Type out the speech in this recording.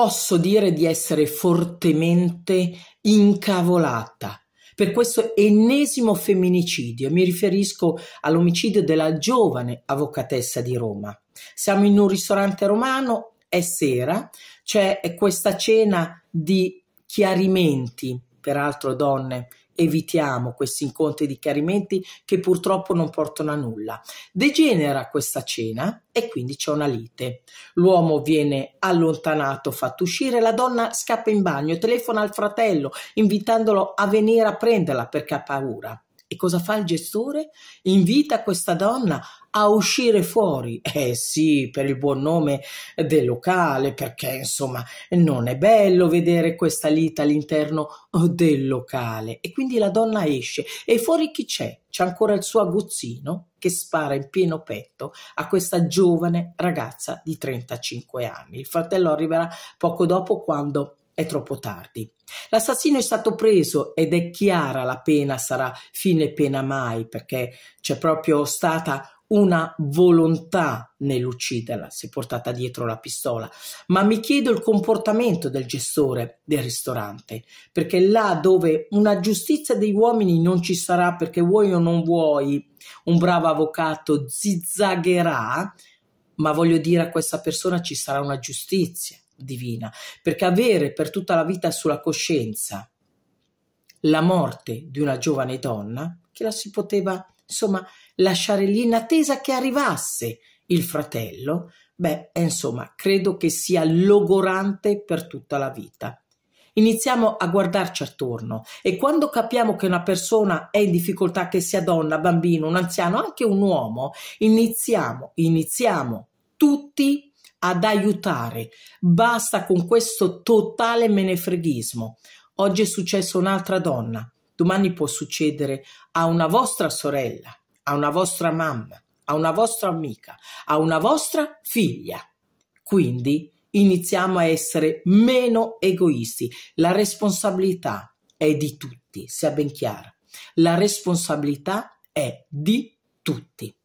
posso dire di essere fortemente incavolata per questo ennesimo femminicidio. Mi riferisco all'omicidio della giovane avvocatessa di Roma. Siamo in un ristorante romano, è sera, c'è questa cena di chiarimenti, peraltro donne evitiamo questi incontri di chiarimenti che purtroppo non portano a nulla. Degenera questa cena e quindi c'è una lite. L'uomo viene allontanato, fatto uscire, la donna scappa in bagno, telefona al fratello invitandolo a venire a prenderla perché ha paura cosa fa il gestore? Invita questa donna a uscire fuori. Eh sì, per il buon nome del locale, perché insomma non è bello vedere questa lita all'interno del locale. E quindi la donna esce e fuori chi c'è? C'è ancora il suo aguzzino che spara in pieno petto a questa giovane ragazza di 35 anni. Il fratello arriverà poco dopo quando è troppo tardi. L'assassino è stato preso ed è chiara la pena sarà fine pena mai perché c'è proprio stata una volontà nell'ucciderla, si è portata dietro la pistola, ma mi chiedo il comportamento del gestore del ristorante, perché là dove una giustizia dei uomini non ci sarà perché vuoi o non vuoi, un bravo avvocato zizzagherà, ma voglio dire a questa persona ci sarà una giustizia divina, perché avere per tutta la vita sulla coscienza la morte di una giovane donna che la si poteva insomma lasciare lì in attesa che arrivasse il fratello, beh, insomma, credo che sia logorante per tutta la vita. Iniziamo a guardarci attorno e quando capiamo che una persona è in difficoltà, che sia donna, bambino, un anziano, anche un uomo, iniziamo, iniziamo tutti ad aiutare. Basta con questo totale menefreghismo. Oggi è successo un'altra donna, domani può succedere a una vostra sorella, a una vostra mamma, a una vostra amica, a una vostra figlia. Quindi iniziamo a essere meno egoisti. La responsabilità è di tutti, sia ben chiara. La responsabilità è di tutti.